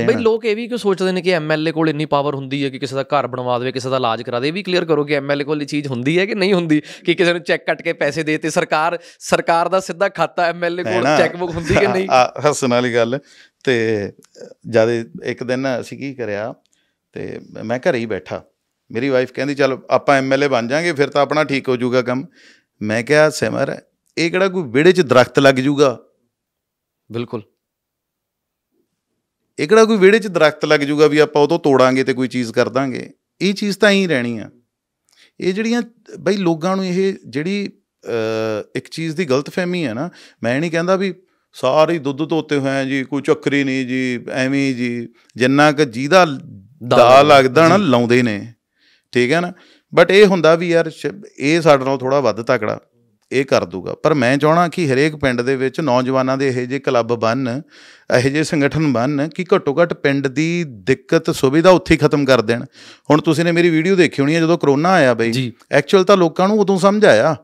ਸਕਦੇ ਬਈ ਲੋਕ ਇਹ ਵੀ ਕਿਉਂ ਸੋਚਦੇ ਨੇ ਕਿ ਐਮਐਲਏ ਕੋਲ ਇੰਨੀ ਪਾਵਰ ਹੁੰਦੀ ਹੈ ਕਿ ਕਿਸੇ ਦਾ ਘਰ ਬਣਵਾ ਦੇਵੇ ਕਿਸੇ ਦਾ ਇਲਾਜ ਕਰਾ ਦੇ ਇਹ ਵੀ ਕਲੀਅਰ ਕਰੋ ਕਿ ਐਮਐਲਏ ਕੋਲ ਇਹ ਚੀਜ਼ ਹੁੰਦੀ ਹੈ ਕਿ ਨਹੀਂ ਹੁੰਦੀ ਕਿ ਕਿਸੇ ਨੂੰ ਚੈੱਕ ਕੱਟ ਕੇ ਪੈਸੇ ਦੇ ਤੇ ਸਰਕਾਰ ਸਰਕਾਰ ਦਾ ਸਿੱਧਾ ਖਾਤਾ ਐਮਐਲਏ ਕੋਲ ਚੈੱਕ ਬੁੱਕ ਹੁੰਦੀ ਕਿ ਨਹੀਂ ਹੱਸਣ ਵਾਲੀ ਗੱਲ ਤੇ ਜਦ ਇੱਕ ਦਿਨ ਅਸੀਂ ਕੀ ਕਰਿਆ ਤੇ ਮੈਂ ਘਰੇ ਹੀ ਬੈਠਾ ਮੇਰੀ ਵਾਈਫ ਕਹਿੰਦੀ ਚਲ ਆਪਾਂ ਐਮਐਲਏ ਬਣ ਜਾਾਂਗੇ ਫਿਰ ਤਾਂ ਆਪਣਾ ਠੀਕ ਹੋ ਜਾਊਗਾ ਕੰਮ ਮੈਂ ਕਿਹਾ ਸਿਮਰ ਇਹ ਕਿਹੜਾ ਕੋਈ ਵਿੜੇ 'ਚ ਦਰਖਤ ਲੱਗ ਜਾਊਗਾ ਬਿਲਕੁਲ ਇਹ ਕਿਹੜਾ ਕੋਈ ਵਿਹੜੇ 'ਚ ਦਰਖਤ ਲੱਗ ਜਾਊਗਾ ਵੀ ਆਪਾਂ ਉਹ ਤੋਂ ਤੋੜਾਂਗੇ ਤੇ ਕੋਈ ਚੀਜ਼ ਕਰ ਦਾਂਗੇ ਇਹ ਚੀਜ਼ ਤਾਂ ਹੀ ਰਹਿਣੀ ਆ ਇਹ ਜਿਹੜੀਆਂ ਬਈ ਲੋਕਾਂ ਨੂੰ ਇਹ ਜਿਹੜੀ ਇੱਕ ਚੀਜ਼ ਦੀ ਗਲਤਫਹਿਮੀ ਹੈ ਨਾ ਮੈਂ ਨਹੀਂ ਕਹਿੰਦਾ ਵੀ ਸਾਰੇ ਦੁੱਧ ਧੋਤੇ ਹੋਏ ਆ ਜੀ ਕੋਈ ਚੱਕਰੀ ਨਹੀਂ ਜੀ ਐਵੇਂ ਜੀ ਜਿੰਨਾ ਕਿ ਜਿਹਦਾ ਦਾ ਲੱਗਦਾ ਨਾ ਲਾਉਂਦੇ ਨੇ ਠੀਕ ਹੈ ਨਾ ਬਟ ਇਹ ਹੁੰਦਾ ਵੀ ਯਾਰ ਇਹ ਸਾਡੇ ਨਾਲ ਥੋੜਾ ਵੱਧ ਤਕੜਾ ਇਹ ਕਰ ਦੂਗਾ ਪਰ ਮੈਂ ਚਾਹਣਾ ਕਿ ਹਰੇਕ ਪਿੰਡ ਦੇ ਵਿੱਚ ਨੌਜਵਾਨਾਂ ਦੇ ਇਹੋ ਜਿਹੇ ਕਲੱਬ ਬਣਨ ਇਹੋ ਜਿਹੇ ਸੰਗਠਨ ਬਣਨ ਕਿ ਘੱਟੋ ਘੱਟ ਪਿੰਡ ਦੀ ਦਿੱਕਤ ਸੁਵਿਧਾ ਉੱਥੇ ਹੀ ਖਤਮ ਕਰ ਦੇਣ ਹੁਣ ਤੁਸੀਂ ਨੇ ਮੇਰੀ ਵੀਡੀਓ ਦੇਖੀ ਹੋਣੀ ਹੈ ਜਦੋਂ ਕਰੋਨਾ ਆਇਆ ਬਈ ਐਕਚੁਅਲ ਤਾਂ ਲੋਕਾਂ ਨੂੰ ਉਦੋਂ ਸਮਝ ਆਇਆ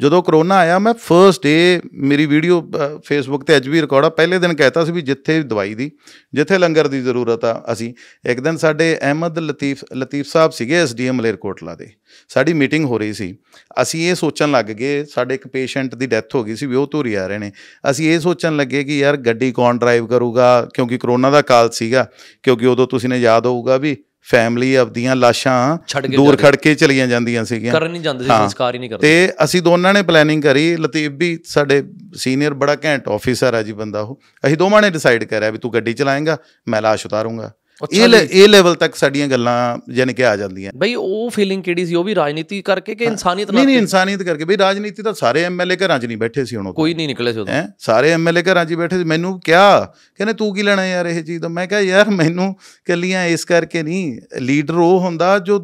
ਜਦੋਂ ਕਰੋਨਾ ਆਇਆ ਮੈਂ ਫਰਸਟ ਡੇ ਮੇਰੀ ਵੀਡੀਓ ਫੇਸਬੁੱਕ ਤੇ ਅੱਜ ਵੀ ਰਿਕਾਰਡ ਆ ਪਹਿਲੇ ਦਿਨ ਕਹਿਤਾ ਸੀ ਵੀ ਜਿੱਥੇ ਦਵਾਈ ਦੀ ਜਿੱਥੇ ਲੰਗਰ ਦੀ ਜ਼ਰੂਰਤ ਆ ਅਸੀਂ ਇੱਕ ਦਿਨ ਸਾਡੇ ਅਹਿਮਦ ਲਤੀਫ ਲਤੀਫ ਸਾਹਿਬ ਸੀਗੇ ਐਸਡੀਐਮ ਲੇਰਕੋਟਲਾ ਦੇ ਸਾਡੀ ਮੀਟਿੰਗ ਹੋ ਰਹੀ ਸੀ ਅਸੀਂ ਇਹ ਸੋਚਣ ਲੱਗ ਗਏ ਸਾਡੇ ਇੱਕ ਪੇਸ਼ੈਂਟ ਦੀ ਡੈਥ ਹੋ ਗਈ ਸੀ ਵੀ ਉਹ ਧੂਰੀ ਆ ਰਹੇ ਨੇ ਅਸੀਂ ਇਹ ਸੋਚਣ ਲੱਗੇ ਕਿ ਯਾਰ ਗੱਡੀ ਕੌਣ ਡਰਾਈਵ ਕਰੂਗਾ ਕਿਉਂਕਿ ਕਰੋਨਾ ਦਾ ਕਾਲ ਸੀਗਾ ਕਿਉਂਕਿ ਉਦੋਂ ਤੁਸੀਂ ਨੇ ਯਾਦ ਹੋਊਗਾ ਵੀ ਫੈਮਲੀ ਆਪਦੀਆਂ ਲਾਸ਼ਾਂ ਦੂਰ ਖੜ ਕੇ ਚਲੀਆਂ ਜਾਂਦੀਆਂ ਸੀਗੀਆਂ ਕਰਨ ਨਹੀਂ ਜਾਂਦੇ ਸੀ ਸੰਸਕਾਰ ਹੀ ਨਹੀਂ ਕਰਦੇ ਤੇ ਅਸੀਂ ਦੋਨਾਂ ਨੇ ਪਲੈਨਿੰਗ ਕਰੀ ਲਤੀਫ ਵੀ ਸਾਡੇ ਸੀਨੀਅਰ ਬੜਾ ਘੈਂਟ ਆਫੀਸਰ ਆ ਜੀ ਬੰਦਾ ਉਹ ਅਸੀਂ ਦੋਵਾਂ ਨੇ ਡਿਸਾਈਡ ਕਰਿਆ ਵੀ ਤੂੰ ਗੱਡੀ ਚਲਾਏਂਗਾ ਮੈਂ ਲਾਸ਼ ਉਤਾਰੂੰਗਾ ਇਹ ਇਹ ਲੈਵਲ ਤੱਕ ਸਾਡੀਆਂ ਗੱਲਾਂ ਯਾਨੀ ਕਿ ਆ ਜਾਂਦੀਆਂ ਬਈ ਉਹ ਫੀਲਿੰਗ ਕਿਹੜੀ ਸੀ ਉਹ ਵੀ ਰਾਜਨੀਤੀ ਕਰਕੇ ਕਿ ਇਨਸਾਨੀਅਤ ਨਾਲ ਨਹੀਂ ਨਹੀਂ ਇਨਸਾਨੀਅਤ ਕਰਕੇ ਬਈ ਰਾਜਨੀਤੀ ਤਾਂ ਸਾਰੇ ਐਮਐਲਏ ਘਰਾਂ 'ਚ ਨਹੀਂ ਬੈਠੇ ਸੀ ਹੁਣ ਕੋਈ ਨਹੀਂ ਨਿਕਲੇ ਸੀ ਉਦੋਂ ਸਾਰੇ ਐਮਐਲਏ ਘਰਾਂ 'ਚ ਬੈਠੇ ਸੀ ਮੈਨੂੰ ਕਿਹਾ ਕਹਿੰਦੇ ਤੂੰ ਕੀ ਲੈਣਾ ਯਾਰ ਇਹ ਚੀਜ਼ ਤਾਂ ਮੈਂ ਕਿਹਾ ਯਾਰ ਮੈਨੂੰ ਕੱਲੀਆਂ ਇਸ ਕਰਕੇ ਨਹੀਂ ਲੀਡਰ ਉਹ ਹੁੰਦਾ ਜੋ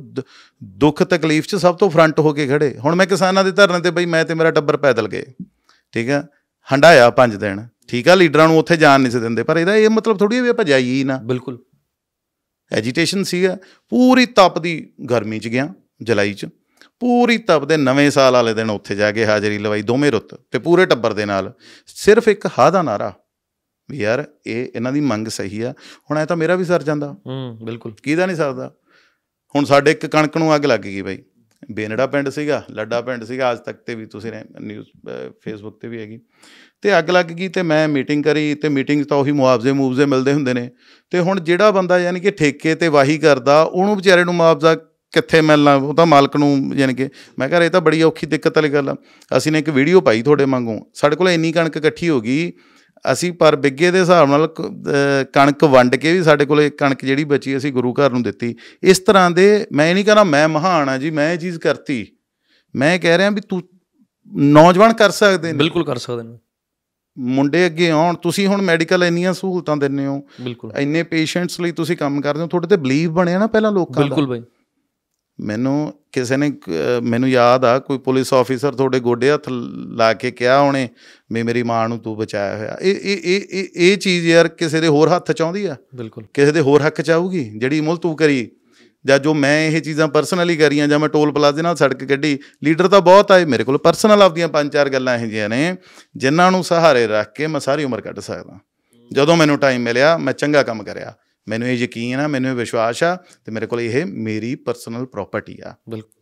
ਦੁੱਖ ਤਕਲੀਫ 'ਚ ਸਭ ਤੋਂ ਫਰੰਟ ਹੋ ਕੇ ਖੜੇ ਹੁਣ ਮੈਂ ਕਿਸਾਨਾਂ ਦੇ ਧਰਨੇ ਤੇ ਬਈ ਮੈਂ ਤੇ ਮੇਰਾ ਟੱਬਰ ਪੈਦਲ ਗਏ ਠੀਕ ਆ ਹੰਡਾਇਆ ਪੰਜ ਦਿਨ ਠੀਕ ਆ ਲੀਡਰਾਂ ਨੂੰ ਉੱਥੇ ਜਾਣ ਨਹੀਂ ਸੀ ਦਿੰਦੇ ਪਰ ਇਹਦਾ ਇਹ ਮਤਲਬ ਥੋੜੀ ਵੀ ਆਪਾਂ ਜਾਈ ਨਾ ਬਿਲਕੁਲ ਐਜੀਟੇਸ਼ਨ ਸੀਗਾ ਪੂਰੀ ਤਪਦੀ ਗਰਮੀ 'ਚ ਗਿਆ ਜੁਲਾਈ 'ਚ ਪੂਰੀ ਤਪਦੇ ਨਵੇਂ ਸਾਲ ਵਾਲੇ ਦਿਨ ਉੱਥੇ ਜਾ ਕੇ ਹਾਜ਼ਰੀ ਲਵਾਈ ਦੋਵੇਂ ਰੁੱਤ ਤੇ ਪੂਰੇ ਟੱਬਰ ਦੇ ਨਾਲ ਸਿਰਫ ਇੱਕ ਹਾ ਦਾ ਨਾਰਾ ਵੀ ਯਾਰ ਇਹ ਇਹਨਾਂ ਦੀ ਮੰਗ ਸਹੀ ਆ ਹੁਣ ਐ ਤਾਂ ਮੇਰਾ ਵੀ ਸਰ ਜਾਂਦਾ ਹੂੰ ਬਿਲਕੁਲ ਦਾ ਨਹੀਂ ਸਰਦਾ ਹੁਣ ਸਾਡੇ ਇੱਕ ਕਣਕ ਨੂੰ ਅੱਗ ਲੱਗ ਗਈ ਬਾਈ ਬੇਨੜਾ ਪਿੰਡ ਸੀਗਾ ਲੱਡਾ ਪਿੰਡ ਸੀਗਾ ਅੱਜ ਤੱਕ ਤੇ ਵੀ ਤੁਸੀਂ ਨਿਊਜ਼ ਫੇਸਬੁੱਕ ਤੇ ਵੀ ਹੈਗੀ ਤੇ ਅੱਗ ਲੱਗ ਗਈ ਤੇ ਮੈਂ ਮੀਟਿੰਗ ਕਰੀ ਤੇ ਮੀਟਿੰਗ ਤਾਂ ਉਹੀ ਮੁਆਵਜ਼ੇ ਮੂਵਜ਼ੇ ਮਿਲਦੇ ਹੁੰਦੇ ਨੇ ਤੇ ਹੁਣ ਜਿਹੜਾ ਬੰਦਾ ਯਾਨੀ ਕਿ ਠੇਕੇ ਤੇ ਵਾਹੀ ਕਰਦਾ ਉਹਨੂੰ ਵਿਚਾਰੇ ਨੂੰ ਮੁਆਵਜ਼ਾ ਕਿੱਥੇ ਮਿਲਣਾ ਉਹ ਤਾਂ ਮਾਲਕ ਨੂੰ ਯਾਨੀ ਕਿ ਮੈਂ ਕਹ ਰਿਹਾ ਇਹ ਤਾਂ ਬੜੀ ਔਖੀ ਦਿੱਕਤ ਵਾਲੀ ਗੱਲ ਆ ਅਸੀਂ ਨੇ ਇੱਕ ਵੀਡੀਓ ਪਾਈ ਤੁਹਾਡੇ ਵਾਂਗੂ ਸਾਡੇ ਕੋਲ ਇੰਨੀ ਕਣਕ ਇਕੱਠੀ ਹੋ ਗਈ ਅਸੀਂ ਪਰ ਬਿੱਗੇ ਦੇ ਹਿਸਾਬ ਨਾਲ ਕਣਕ ਵੰਡ ਕੇ ਵੀ ਸਾਡੇ ਕੋਲੇ ਕਣਕ ਜਿਹੜੀ ਬਚੀ ਅਸੀਂ ਗੁਰੂ ਘਰ ਨੂੰ ਦਿੱਤੀ ਇਸ ਤਰ੍ਹਾਂ ਦੇ ਮੈਂ ਇਹ ਨਹੀਂ ਕਹਿੰਦਾ ਮੈਂ ਮਹਾਨ ਆ ਜੀ ਮੈਂ ਇਹ ਚੀਜ਼ ਕਰਤੀ ਮੈਂ ਕਹਿ ਰਿਹਾ ਵੀ ਤੂੰ ਨੌਜਵਾਨ ਕਰ ਸਕਦੇ ਨੇ ਬਿਲਕੁਲ ਕਰ ਸਕਦੇ ਨੇ ਮੁੰਡੇ ਅੱਗੇ ਆਉਣ ਤੁਸੀਂ ਹੁਣ ਮੈਡੀਕਲ ਇੰਨੀਆਂ ਸਹੂਲਤਾਂ ਦਿੰਨੇ ਹੋ ਇੰਨੇ ਪੇਸ਼ੈਂਟਸ ਲਈ ਤੁਸੀਂ ਕੰਮ ਕਰਦੇ ਹੋ ਤੁਹਾਡੇ ਤੇ ਬਲੀਵ ਬਣਿਆ ਨਾ ਪਹਿਲਾਂ ਲੋਕਾਂ ਦਾ ਬਿਲਕੁਲ ਬਾਈ ਮੈਨੂੰ ਕਿਸੇ ਨੇ ਮੈਨੂੰ ਯਾਦ ਆ ਕੋਈ ਪੁਲਿਸ ਆਫੀਸਰ ਤੁਹਾਡੇ ਗੋਡੇ ਹੱਥ ਲਾ ਕੇ ਕਿਹਾ ਹੋਣੇ ਵੀ ਮੇਰੀ ਮਾਂ ਨੂੰ ਤੂੰ ਬਚਾਇਆ ਹੋਇਆ ਇਹ ਇਹ ਇਹ ਇਹ ਚੀਜ਼ ਯਾਰ ਕਿਸੇ ਦੇ ਹੋਰ ਹੱਥ ਚਾਹੁੰਦੀ ਆ ਬਿਲਕੁਲ ਕਿਸੇ ਦੇ ਹੋਰ ਹੱਕ ਚ ਜਿਹੜੀ ਮੁੱਲ ਤੂੰ ਕਰੀ ਜਾਂ ਜੋ ਮੈਂ ਇਹ ਚੀਜ਼ਾਂ ਪਰਸਨਲੀ ਕਰੀਆਂ ਜਾਂ ਮੈਂ ਟੋਲ ਪਲਾਜ਼ੇ ਨਾਲ ਸੜਕ ਕੱਢੀ ਲੀਡਰ ਤਾਂ ਬਹੁਤ ਆਏ ਮੇਰੇ ਕੋਲ ਪਰਸਨਲ ਆਪਦੀਆਂ ਪੰਜ ਚਾਰ ਗੱਲਾਂ ਇਹ ਜਿਹੀਆਂ ਨੇ ਜਿਨ੍ਹਾਂ ਨੂੰ ਸਹਾਰੇ ਰੱਖ ਕੇ ਮੈਂ ਸਾਰੀ ਉਮਰ ਕੱਢ ਸਕਦਾ ਜਦੋਂ ਮੈਨੂੰ ਟਾਈਮ ਮਿਲਿਆ ਮੈਂ ਚੰਗਾ ਕੰਮ ਕਰਿਆ ਮੈਨੂੰ ਇਹ ਯਕੀਨ ਆ ਮੈਨੂੰ ਇਹ ਵਿਸ਼ਵਾਸ ਆ ਤੇ ਮੇਰੇ ਕੋਲ ਇਹ ਮੇਰੀ ਪਰਸਨਲ ਪ੍ਰਾਪਰਟੀ ਆ ਬਿਲਕੁਲ